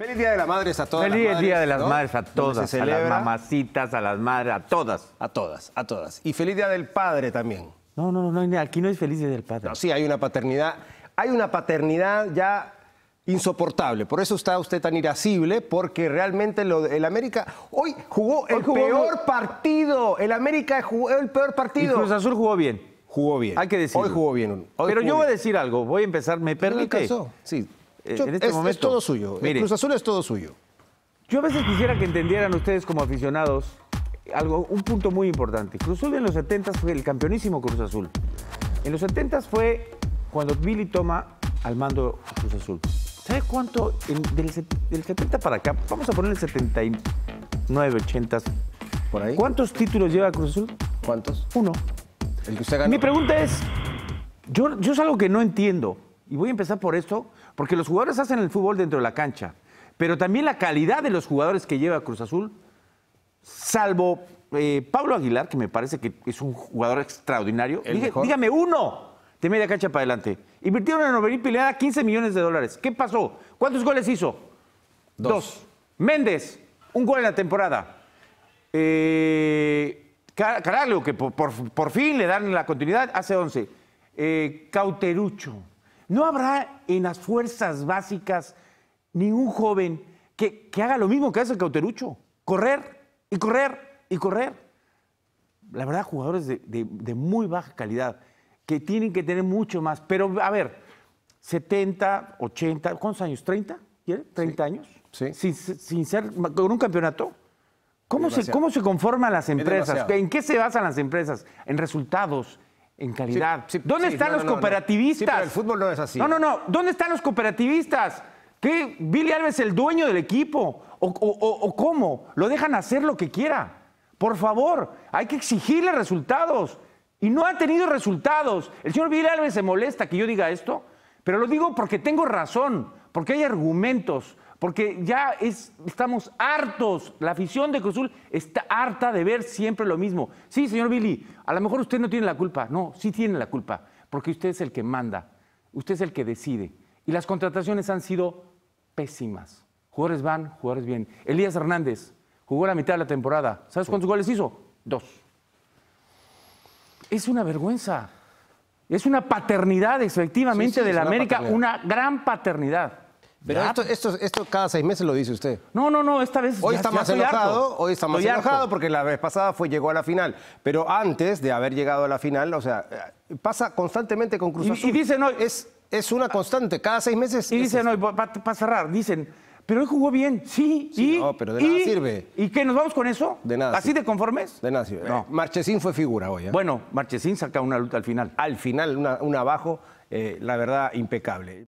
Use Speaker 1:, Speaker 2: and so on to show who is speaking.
Speaker 1: Feliz Día de las Madres a todas. Feliz Día de las Madres a todas, a las mamacitas, a las madres, a todas. A todas, a todas. Y feliz Día del Padre también. No, no, no, aquí no es feliz Día del Padre. sí, hay una paternidad, hay una paternidad ya insoportable. Por eso está usted tan irascible, porque realmente el América hoy jugó el peor partido. El América jugó el peor partido. Y Cruz Azul jugó bien. Jugó bien. Hay que decirlo. Hoy jugó bien. Pero yo voy a
Speaker 2: decir algo. Voy a empezar. ¿Me permite? Sí. Eh, en este momento. Es todo suyo. Cruz Azul es todo suyo. Yo a veces quisiera que entendieran ustedes como aficionados algo, un punto muy importante. Cruz Azul en los 70 fue el campeonísimo Cruz Azul. En los 70 fue cuando Billy toma al mando Cruz Azul. ¿Sabe cuánto? del, 70 para acá, vamos a poner el 79, 80. ¿Por ahí? ¿Cuántos títulos lleva Cruz Azul? ¿Cuántos? Uno. Mi pregunta es, yo, yo es algo que no entiendo, y voy a empezar por esto, porque los jugadores hacen el fútbol dentro de la cancha, pero también la calidad de los jugadores que lleva Cruz Azul, salvo eh, Pablo Aguilar, que me parece que es un jugador extraordinario. Dígame, uno de media cancha para adelante. Invirtieron en Oberín peleada 15 millones de dólares. ¿Qué pasó? ¿Cuántos goles hizo? Dos. Méndez, un gol en la temporada. Eh, Caraglio, que por, fin le dan la continuidad, hace 11. Eh, Cauterucho, ¿No habrá en las fuerzas básicas ningún joven que, haga lo mismo que hace el Cauterucho? Correr y correr y correr. La verdad, jugadores de, de, muy baja calidad que tienen que tener mucho más. Pero, a ver, 70, 80, ¿cuántos años? ¿30? ¿Quiere? ¿30 años? Sí. Sin, ser, con un campeonato. ¿Cómo se, ¿Cómo se conforman las empresas? ¿En qué se basan las empresas? En resultados, en calidad. ¿Dónde están los cooperativistas? No, el fútbol no es así. No, no, no. ¿Dónde están los cooperativistas? ¿Qué? ¿Billy Alves es el dueño del equipo? ¿O, o cómo? ¿Lo dejan hacer lo que quiera? Por favor, hay que exigirle resultados. Y no ha tenido resultados. El señor Billy Alves se molesta que yo diga esto, pero lo digo porque tengo razón, porque hay argumentos, porque ya estamos hartos, la afición de Cruzul está harta de ver siempre lo mismo. Sí, señor Billy, a lo mejor usted no tiene la culpa, no, sí tiene la culpa, porque usted es el que manda, usted es el que decide. Y las contrataciones han sido pésimas. Jugadores van, jugadores vienen. Elías Hernández jugó la mitad de la temporada. ¿Sabes cuántos goles hizo? Dos. Es una vergüenza. Es una paternidad, efectivamente, de la América, una gran paternidad. Pero pues. esto, esto, cada seis meses lo dice usted. No, no, no, esta vez. Hoy está más enojado, hoy está más enojado
Speaker 1: porque la vez pasada fue, llegó a la final. Pero antes de haber llegado a la final, o sea, eh, pasa constantemente con Cruz y, Azul. Y,
Speaker 2: dicen hoy. Es, es una ah. constante, cada seis meses. Y dicen hoy, para cerrar, dicen, pero él jugó bien, sí. sí y, no, pero de nada sirve. ¿Y qué? ¿Nos vamos con eso? De nada. ¿Así de conformes? De nada
Speaker 1: sirve. No. Eh, Marchesín fue figura hoy. ¿eh? Bueno, Marchesín saca una luta al final. Al final, una, un abajo, la verdad, impecable.